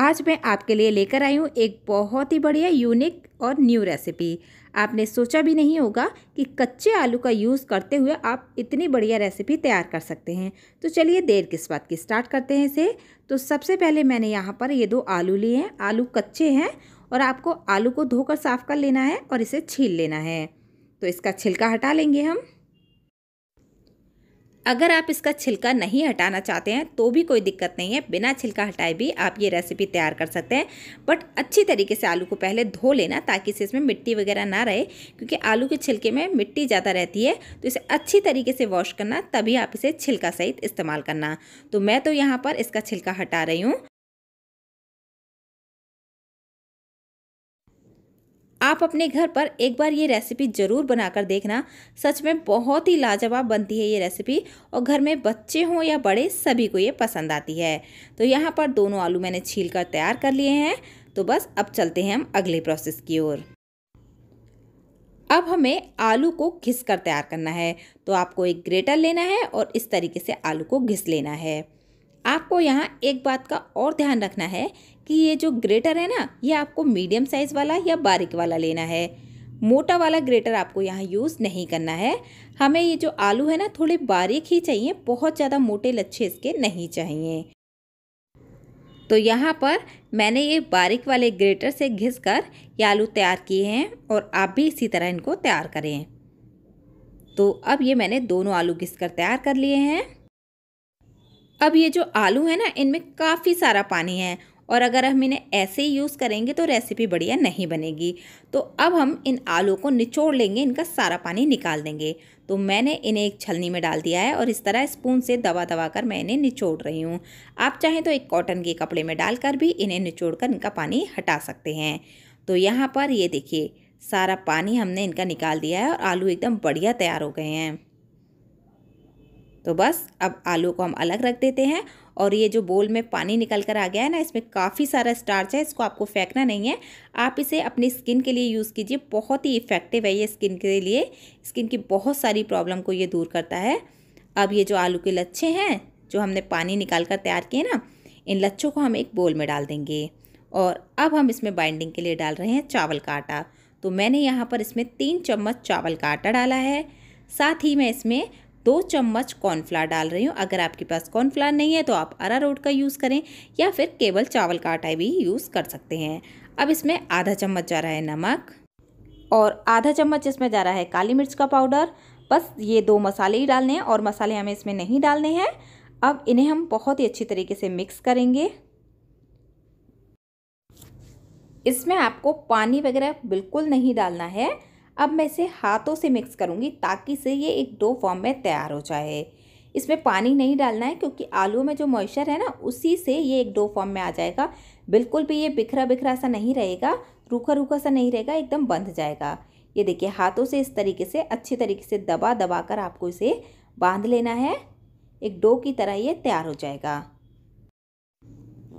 आज मैं आपके लिए लेकर आई हूँ एक बहुत ही बढ़िया यूनिक और न्यू रेसिपी आपने सोचा भी नहीं होगा कि कच्चे आलू का यूज़ करते हुए आप इतनी बढ़िया रेसिपी तैयार कर सकते हैं तो चलिए देर किस बात की स्टार्ट करते हैं इसे तो सबसे पहले मैंने यहाँ पर ये दो आलू लिए हैं आलू कच्चे हैं और आपको आलू को धोकर साफ़ कर लेना है और इसे छील लेना है तो इसका छिलका हटा लेंगे हम अगर आप इसका छिलका नहीं हटाना चाहते हैं तो भी कोई दिक्कत नहीं है बिना छिलका हटाए भी आप ये रेसिपी तैयार कर सकते हैं बट अच्छी तरीके से आलू को पहले धो लेना ताकि से इसमें मिट्टी वगैरह ना रहे क्योंकि आलू के छिलके में मिट्टी ज़्यादा रहती है तो इसे अच्छी तरीके से वॉश करना तभी आप इसे छिलका सहित इस्तेमाल करना तो मैं तो यहाँ पर इसका छिलका हटा रही हूँ आप अपने घर पर एक बार ये रेसिपी ज़रूर बनाकर देखना सच में बहुत ही लाजवाब बनती है ये रेसिपी और घर में बच्चे हों या बड़े सभी को ये पसंद आती है तो यहाँ पर दोनों आलू मैंने छील कर तैयार कर लिए हैं तो बस अब चलते हैं हम अगले प्रोसेस की ओर अब हमें आलू को घिस कर तैयार करना है तो आपको एक ग्रेटर लेना है और इस तरीके से आलू को घिस लेना है आपको यहाँ एक बात का और ध्यान रखना है कि ये जो ग्रेटर है ना ये आपको मीडियम साइज़ वाला या बारीक वाला लेना है मोटा वाला ग्रेटर आपको यहाँ यूज़ नहीं करना है हमें ये जो आलू है ना थोड़े बारीक ही चाहिए बहुत ज़्यादा मोटे लच्छे इसके नहीं चाहिए तो यहाँ पर मैंने ये बारीक वाले ग्रेटर से घिस कर ये आलू तैयार किए हैं और आप भी इसी तरह इनको तैयार करें तो अब ये मैंने दोनों आलू घिस कर तैयार कर लिए हैं अब ये जो आलू है ना इनमें काफ़ी सारा पानी है और अगर हम इन्हें ऐसे ही यूज़ करेंगे तो रेसिपी बढ़िया नहीं बनेगी तो अब हम इन आलू को निचोड़ लेंगे इनका सारा पानी निकाल देंगे तो मैंने इन्हें एक छलनी में डाल दिया है और इस तरह स्पून से दबा दबा कर मैं इन्हें निचोड़ रही हूँ आप चाहें तो एक कॉटन के कपड़े में डालकर भी इन्हें निचोड़ कर इनका पानी हटा सकते हैं तो यहाँ पर ये देखिए सारा पानी हमने इनका निकाल दिया है और आलू एकदम बढ़िया तैयार हो गए हैं तो बस अब आलू को हम अलग रख देते हैं और ये जो बोल में पानी निकल कर आ गया है ना इसमें काफ़ी सारा स्टार्च है इसको आपको फेंकना नहीं है आप इसे अपनी स्किन के लिए यूज़ कीजिए बहुत ही इफ़ेक्टिव है ये स्किन के लिए स्किन की बहुत सारी प्रॉब्लम को ये दूर करता है अब ये जो आलू के लच्छे हैं जो हमने पानी निकाल कर तैयार किए ना इन लच्छों को हम एक बोल में डाल देंगे और अब हम इसमें बाइंडिंग के लिए डाल रहे हैं चावल का आटा तो मैंने यहाँ पर इसमें तीन चम्मच चावल का आटा डाला है साथ ही मैं इसमें दो चम्मच कॉर्नफ्लावर डाल रही हूँ अगर आपके पास कॉर्नफ्लावर नहीं है तो आप अरा रोट का यूज़ करें या फिर केवल चावल का आटा भी यूज़ कर सकते हैं अब इसमें आधा चम्मच जा रहा है नमक और आधा चम्मच इसमें जा रहा है काली मिर्च का पाउडर बस ये दो मसाले ही डालने हैं और मसाले हमें इसमें नहीं डालने हैं अब इन्हें हम बहुत ही अच्छी तरीके से मिक्स करेंगे इसमें आपको पानी वगैरह बिल्कुल नहीं डालना है अब मैं इसे हाथों से मिक्स करूँगी ताकि से ये एक डो फॉर्म में तैयार हो जाए इसमें पानी नहीं डालना है क्योंकि आलू में जो मॉइस्चर है ना उसी से ये एक डो फॉर्म में आ जाएगा बिल्कुल भी ये बिखरा बिखरा सा नहीं रहेगा रूखा रूखा सा नहीं रहेगा एकदम बंध जाएगा ये देखिए हाथों से इस तरीके से अच्छे तरीके से दबा दबा कर आपको इसे बांध लेना है एक डो की तरह ये तैयार हो जाएगा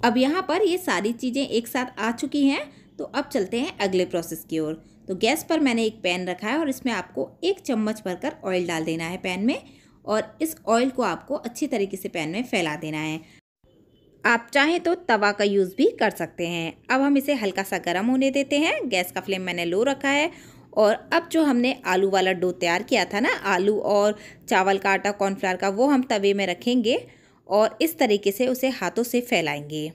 अब यहाँ पर ये सारी चीज़ें एक साथ आ चुकी हैं तो अब चलते हैं अगले प्रोसेस की ओर तो गैस पर मैंने एक पैन रखा है और इसमें आपको एक चम्मच भरकर ऑयल डाल देना है पैन में और इस ऑयल को आपको अच्छी तरीके से पैन में फैला देना है आप चाहें तो तवा का यूज़ भी कर सकते हैं अब हम इसे हल्का सा गर्म होने देते हैं गैस का फ्लेम मैंने लो रखा है और अब जो हमने आलू वाला डो तैयार किया था ना आलू और चावल का आटा कॉर्नफ्लावर का वो हम तवे में रखेंगे और इस तरीके से उसे हाथों से फैलाएंगे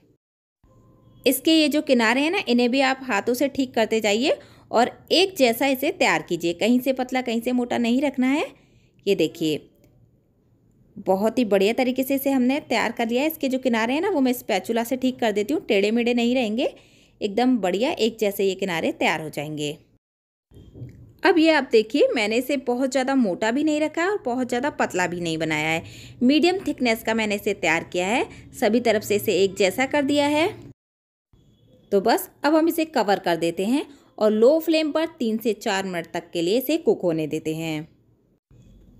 इसके ये जो किनारे हैं ना इन्हें भी आप हाथों से ठीक करते जाइए और एक जैसा इसे तैयार कीजिए कहीं से पतला कहीं से मोटा नहीं रखना है ये देखिए बहुत ही बढ़िया तरीके से इसे हमने तैयार कर लिया है इसके जो किनारे हैं ना वो मैं स्पैचुला से ठीक कर देती हूँ टेढ़े मेढ़े नहीं रहेंगे एकदम बढ़िया एक जैसे ये किनारे तैयार हो जाएंगे अब ये आप देखिए मैंने इसे बहुत ज़्यादा मोटा भी नहीं रखा है और बहुत ज़्यादा पतला भी नहीं बनाया है मीडियम थिकनेस का मैंने इसे तैयार किया है सभी तरफ से इसे एक जैसा कर दिया है तो बस अब हम इसे कवर कर देते हैं और लो फ्लेम पर तीन से चार मिनट तक के लिए इसे कुक होने देते हैं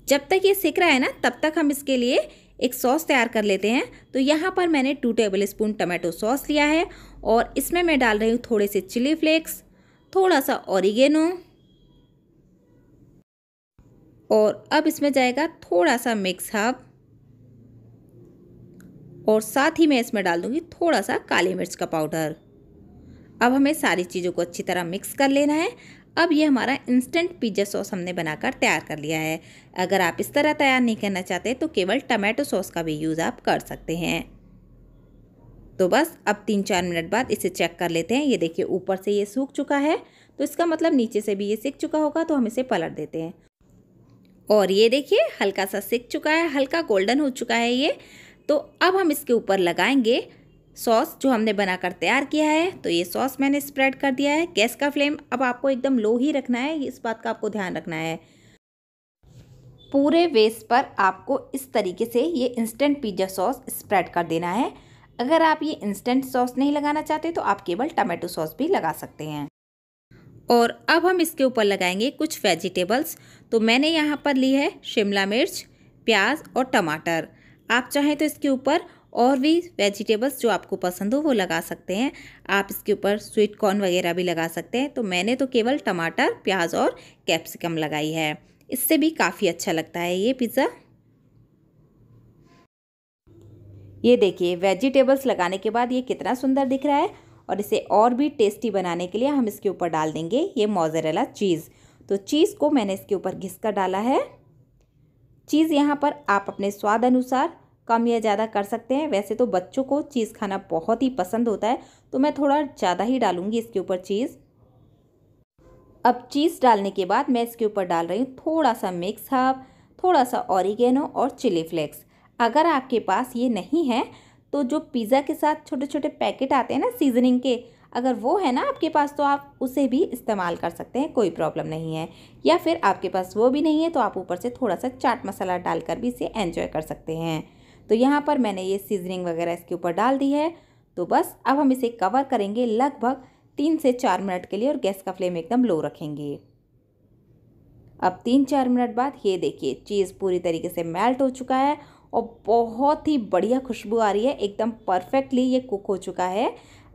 जब तक ये सिक रहा है ना तब तक हम इसके लिए एक सॉस तैयार कर लेते हैं तो यहाँ पर मैंने two tablespoon tomato sauce लिया है और इसमें मैं डाल रही हूँ थोड़े से चिली फ्लेक्स थोड़ा सा ऑरिगेनो और अब इसमें जाएगा थोड़ा सा मिक्स हब और साथ ही मैं इसमें डाल दूँगी थोड़ा सा काली मिर्च का पाउडर अब हमें सारी चीज़ों को अच्छी तरह मिक्स कर लेना है अब ये हमारा इंस्टेंट पिज्ज़ा सॉस हमने बनाकर तैयार कर लिया है अगर आप इस तरह तैयार नहीं करना चाहते तो केवल टमाटो सॉस का भी यूज़ आप कर सकते हैं तो बस अब तीन चार मिनट बाद इसे चेक कर लेते हैं ये देखिए ऊपर से ये सूख चुका है तो इसका मतलब नीचे से भी ये सीख चुका होगा तो हम इसे पलट देते हैं और ये देखिए हल्का सा सीख चुका है हल्का गोल्डन हो चुका है ये तो अब हम इसके ऊपर लगाएंगे सॉस जो हमने बनाकर तैयार किया है तो ये सॉस मैंने स्प्रेड कर दिया है गैस का फ्लेम अब आपको एकदम लो ही रखना है इस बात का आपको ध्यान रखना है पूरे वेस्ट पर आपको इस तरीके से ये इंस्टेंट पिज्ज़ा सॉस स्प्रेड कर देना है अगर आप ये इंस्टेंट सॉस नहीं लगाना चाहते तो आप केवल टमाटो सॉस भी लगा सकते हैं और अब हम इसके ऊपर लगाएंगे कुछ वेजिटेबल्स तो मैंने यहाँ पर ली है शिमला मिर्च प्याज और टमाटर आप चाहें तो इसके ऊपर और भी वेजिटेबल्स जो आपको पसंद हो वो लगा सकते हैं आप इसके ऊपर स्वीट कॉर्न वगैरह भी लगा सकते हैं तो मैंने तो केवल टमाटर प्याज और कैप्सिकम लगाई है इससे भी काफ़ी अच्छा लगता है ये पिज़्ज़ा ये देखिए वेजिटेबल्स लगाने के बाद ये कितना सुंदर दिख रहा है और इसे और भी टेस्टी बनाने के लिए हम इसके ऊपर डाल देंगे ये मोजरेला चीज़ तो चीज़ को मैंने इसके ऊपर घिस कर डाला है चीज़ यहाँ पर आप अपने स्वाद अनुसार कम या ज़्यादा कर सकते हैं वैसे तो बच्चों को चीज़ खाना बहुत ही पसंद होता है तो मैं थोड़ा ज़्यादा ही डालूँगी इसके ऊपर चीज़ अब चीज़ डालने के बाद मैं इसके ऊपर डाल रही हूँ थोड़ा सा मिक्स हाफ थोड़ा सा ऑरिगेनो और चिली फ्लेक्स अगर आपके पास ये नहीं है तो जो पिज़्ज़ा के साथ छोटे छोटे पैकेट आते हैं ना सीजनिंग के अगर वो है ना आपके पास तो आप उसे भी इस्तेमाल कर सकते हैं कोई प्रॉब्लम नहीं है या फिर आपके पास वो भी नहीं है तो आप ऊपर से थोड़ा सा चाट मसाला डालकर भी इसे एंजॉय कर सकते हैं तो यहाँ पर मैंने ये सीजनिंग वगैरह इसके ऊपर डाल दी है तो बस अब हम इसे कवर करेंगे लगभग तीन से चार मिनट के लिए और गैस का फ्लेम एकदम लो रखेंगे अब तीन चार मिनट बाद ये देखिए चीज़ पूरी तरीके से मेल्ट हो चुका है और बहुत ही बढ़िया खुशबू आ रही है एकदम परफेक्टली ये कुक हो चुका है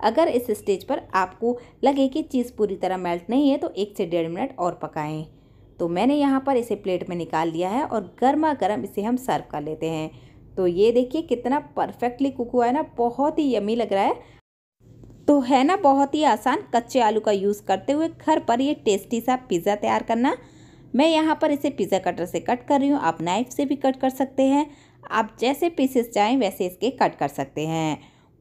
अगर इस स्टेज पर आपको लगे कि चीज़ पूरी तरह मेल्ट नहीं है तो एक से डेढ़ मिनट और पकाएं तो मैंने यहाँ पर इसे प्लेट में निकाल लिया है और गर्मा गर्म इसे हम सर्व कर लेते हैं तो ये देखिए कितना परफेक्टली कुक हुआ है ना बहुत ही यमी लग रहा है तो है ना बहुत ही आसान कच्चे आलू का यूज़ करते हुए घर पर ये टेस्टी सा पिज़्ज़ा तैयार करना मैं यहाँ पर इसे पिज़्ज़ा कटर से कट कर रही हूँ आप नाइफ से भी कट कर सकते हैं आप जैसे पीसेस चाहें वैसे इसके कट कर सकते हैं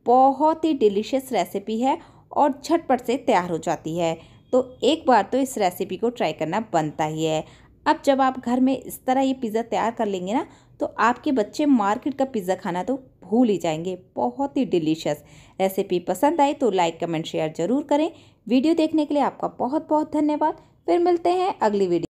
बहुत ही डिलीशियस रेसिपी है और झटपट से तैयार हो जाती है तो एक बार तो इस रेसिपी को ट्राई करना बनता ही है अब जब आप घर में इस तरह ये पिज़्ज़ा तैयार कर लेंगे ना तो आपके बच्चे मार्केट का पिज़्ज़ा खाना तो भूल ही जाएंगे बहुत ही डिलीशियस रेसिपी पसंद आई तो लाइक कमेंट शेयर ज़रूर करें वीडियो देखने के लिए आपका बहुत बहुत धन्यवाद फिर मिलते हैं अगली वीडियो